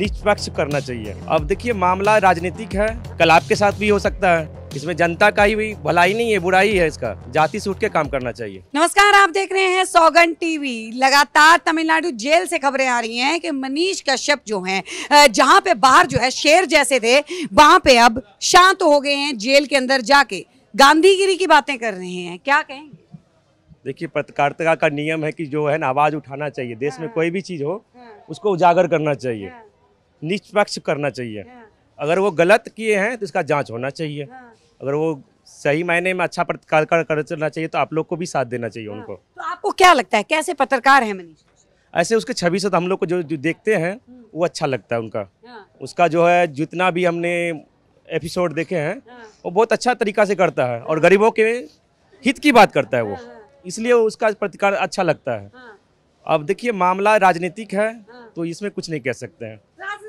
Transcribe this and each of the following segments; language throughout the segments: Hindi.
निष्पक्ष करना चाहिए अब देखिए मामला राजनीतिक है कल आपके साथ भी हो सकता है इसमें जनता का ही भी भलाई नहीं है बुराई है इसका जाति से उठ के काम करना चाहिए नमस्कार आप देख रहे हैं सौगन टीवी लगातार तमिलनाडु जेल से खबरें आ रही हैं कि मनीष कश्यप जो हैं जहां पे बाहर जो है शेर जैसे थे वहां पे अब शांत हो गए हैं जेल के अंदर जाके गांधीगिरी की बातें कर रहे हैं क्या कहेंगे देखिए पत्रकारिता का नियम है कि जो है ना आवाज उठाना चाहिए देश में हाँ। कोई भी चीज हो हाँ। उसको उजागर करना चाहिए हाँ। निष्पक्ष करना चाहिए हाँ। अगर वो गलत किए हैं तो इसका जांच होना चाहिए हाँ। अगर वो सही मायने में अच्छा पत्रकार करना चाहिए तो आप लोग को भी साथ देना चाहिए हाँ। उनको तो आपको क्या लगता है कैसे पत्रकार है मनीष ऐसे उसके छवि से तो हम लोग को जो, जो देखते हैं वो अच्छा लगता है उनका उसका जो है जितना भी हमने एपिसोड देखे हैं वो बहुत अच्छा तरीका से करता है और गरीबों के हित की बात करता है वो इसलिए उसका प्रतिकार अच्छा लगता है अब देखिए मामला राजनीतिक है तो इसमें कुछ नहीं कह सकते हैं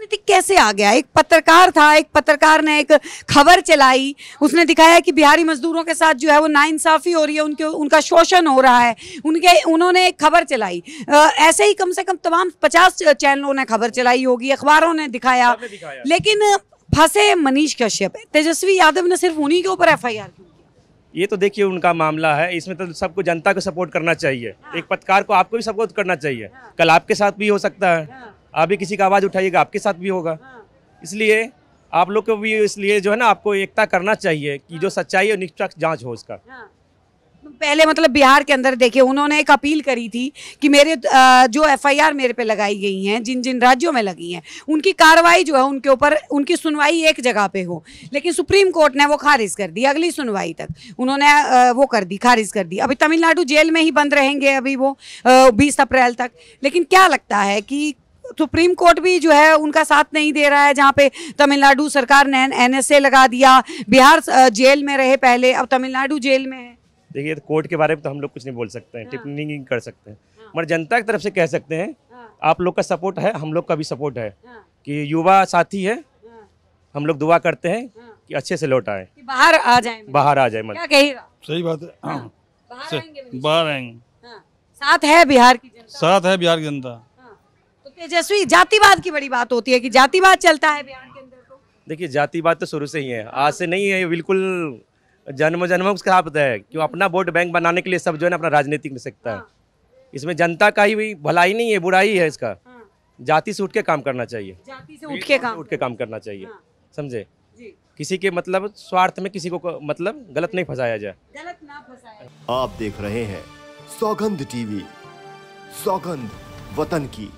राजनीति कैसे आ गया एक पत्रकार था एक पत्रकार ने एक खबर चलाई उसने दिखाया कि बिहारी मजदूरों के साथ जो है वो नाइंसाफ़ी हो रही है उनके उनका शोषण हो रहा है उनके उन्होंने एक खबर चलाई ऐसे ही कम से कम तमाम पचास चैनलों ने खबर चलाई होगी अखबारों ने दिखाया, दिखाया। लेकिन फंसे मनीष कश्यप तेजस्वी यादव ने सिर्फ उन्हीं के ऊपर एफ आई आर ये तो देखिए उनका मामला है इसमें तो सबको जनता को सपोर्ट करना चाहिए एक पत्रकार को आपको भी सपोर्ट करना चाहिए हाँ। कल आपके साथ भी हो सकता है हाँ। आप भी किसी का आवाज़ उठाइएगा आपके साथ भी होगा इसलिए आप लोग को भी इसलिए जो है ना आपको एकता करना चाहिए कि जो सच्चाई और निष्पक्ष जांच हो उसका पहले मतलब बिहार के अंदर देखे उन्होंने एक अपील करी थी कि मेरे जो एफआईआर मेरे पे लगाई गई हैं जिन जिन राज्यों में लगी हैं उनकी कार्रवाई जो है उनके ऊपर उनकी सुनवाई एक जगह पे हो लेकिन सुप्रीम कोर्ट ने वो खारिज कर दी अगली सुनवाई तक उन्होंने वो कर दी खारिज कर दी अभी तमिलनाडु जेल में ही बंद रहेंगे अभी वो बीस अप्रैल तक लेकिन क्या लगता है कि सुप्रीम कोर्ट भी जो है उनका साथ नहीं दे रहा है जहाँ पे तमिलनाडु सरकार ने एन लगा दिया बिहार जेल में रहे पहले अब तमिलनाडु जेल में है देखिए तो कोर्ट के बारे में तो हम लोग कुछ नहीं बोल सकते हैं हाँ। टिप्पणी नहीं कर सकते हैं हाँ। मगर जनता की तरफ से कह सकते हैं हाँ। आप लोग का सपोर्ट है हम लोग का भी सपोर्ट है हाँ। कि युवा साथी है हाँ। हम लोग दुआ करते हैं हाँ। कि अच्छे से लौट आए बाहर आ जाए बाहर आ जाए मतलब सही बात है हाँ। बाहर आएंगे हाँ। साथ है बिहार की जनता साथ है बिहार की जनता तेजस्वी जातिवाद की बड़ी बात होती है कि जातिवाद चलता है बिहार के अंदर तो देखिए जातिवाद तो शुरू से ही है आज से नहीं है बिल्कुल जन्म जन्म उसका पता है क्यों अपना वोट बैंक बनाने के लिए सब जो है ना अपना राजनीतिक में सकता है हाँ। इसमें जनता का ही भलाई नहीं है बुराई है इसका हाँ। जाति से उठ के काम करना चाहिए जाति से उठ के काम उठ के काम करना चाहिए हाँ। समझे किसी के मतलब स्वार्थ में किसी को मतलब गलत नहीं फंसाया जाए गलत ना फंसाया आप देख रहे हैं सौगंध टीवी सौगंध वतन की